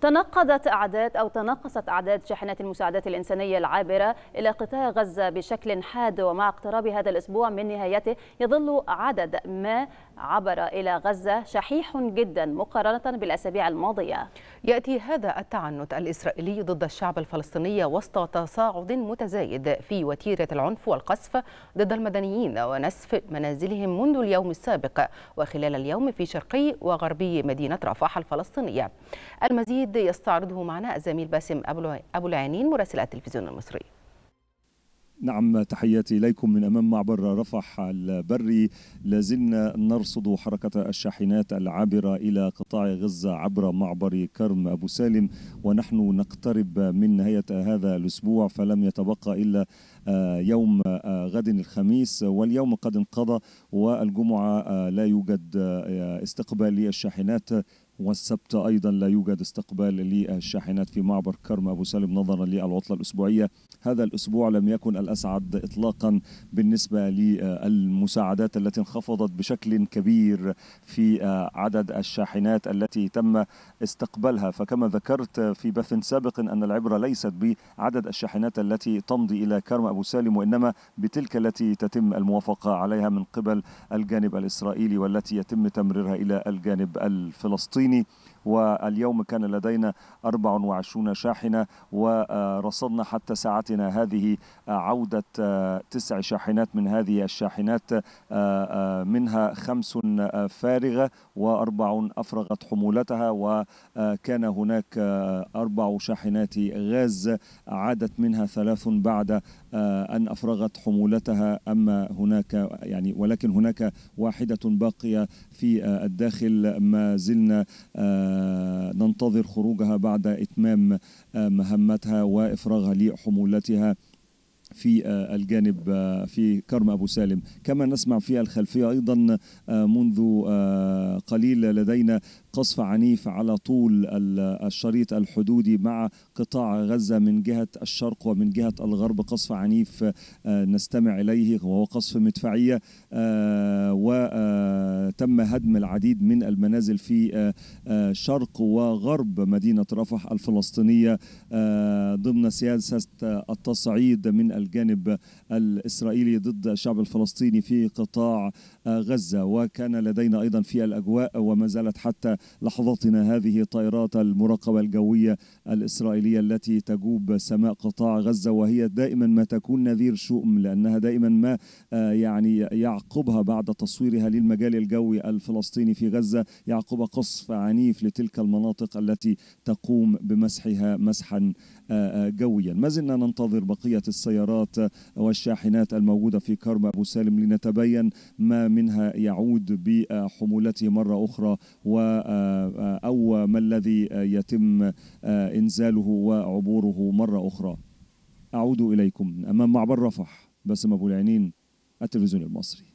تنقضت أعداد أو تناقصت أعداد شاحنات المساعدات الإنسانية العابرة إلى قطاع غزة بشكل حاد ومع اقتراب هذا الأسبوع من نهايته يظل عدد ما عبر إلى غزة شحيح جدا مقارنة بالأسابيع الماضية يأتي هذا التعنت الإسرائيلي ضد الشعب الفلسطيني وسط تصاعد متزايد في وتيرة العنف والقصف ضد المدنيين ونسف منازلهم منذ اليوم السابق وخلال اليوم في شرقي وغربي مدينة رفح الفلسطينية المزيد يستعرضه معنا الزميل باسم أبو العينين مراسل التلفزيون المصري نعم تحياتي إليكم من أمام معبر رفح البري لازلنا نرصد حركة الشاحنات العابرة إلى قطاع غزة عبر معبر كرم أبو سالم ونحن نقترب من نهاية هذا الأسبوع فلم يتبقى إلا آه، يوم آه، غد الخميس واليوم قد انقضى والجمعة آه، لا يوجد استقبال للشاحنات والسبت أيضا لا يوجد استقبال للشاحنات في معبر كرم أبو سالم نظرا للعطلة الأسبوعية هذا الأسبوع لم يكن الأسعد إطلاقا بالنسبة للمساعدات التي انخفضت بشكل كبير في عدد الشاحنات التي تم استقبالها فكما ذكرت في بث سابق أن العبرة ليست بعدد الشاحنات التي تمضي إلى كرم أبو سالم وإنما بتلك التي تتم الموافقة عليها من قبل الجانب الإسرائيلي والتي يتم تمريرها إلى الجانب الفلسطيني Pellegrini واليوم كان لدينا 24 شاحنة ورصدنا حتى ساعتنا هذه عودة آه، تسع شاحنات من هذه الشاحنات آه، آه، منها خمس فارغة وأربع أفرغت حمولتها وكان هناك أربع شاحنات غاز عادت منها ثلاث بعد أن أفرغت حمولتها أما هناك يعني ولكن هناك واحدة باقية في الداخل ما زلنا ننتظر خروجها بعد إتمام مهمتها وإفراغها لحمولتها في آه، الجانب آه، في كرم أبو سالم كما نسمع في الخلفية أيضا آه، منذ قليل لدينا قصف عنيف على طول الشريط الحدودي مع قطاع غزة من جهة الشرق ومن جهة الغرب قصف عنيف نستمع إليه وهو قصف مدفعية وتم هدم العديد من المنازل في شرق وغرب مدينة رفح الفلسطينية ضمن سياسة التصعيد من الجانب الإسرائيلي ضد الشعب الفلسطيني في قطاع آه، غزة وكان لدينا أيضا في الأجواء وما زالت حتى لحظتنا هذه طائرات المراقبة الجوية الإسرائيلية التي تجوب سماء قطاع غزة وهي دائما ما تكون نذير شؤم لأنها دائما ما آه، يعني يعقبها بعد تصويرها للمجال الجوي الفلسطيني في غزة يعقب قصف عنيف لتلك المناطق التي تقوم بمسحها مسحا آه، جويا ما زلنا ننتظر بقية السيارات السيارات والشاحنات الموجودة في كرم أبو سالم لنتبين ما منها يعود بحمولته مرة أخرى و آه، أو ما الذي يتم آه، إنزاله وعبوره مرة أخرى أعود إليكم أمام معبر رفح بسم أبو العينين التلفزيون المصري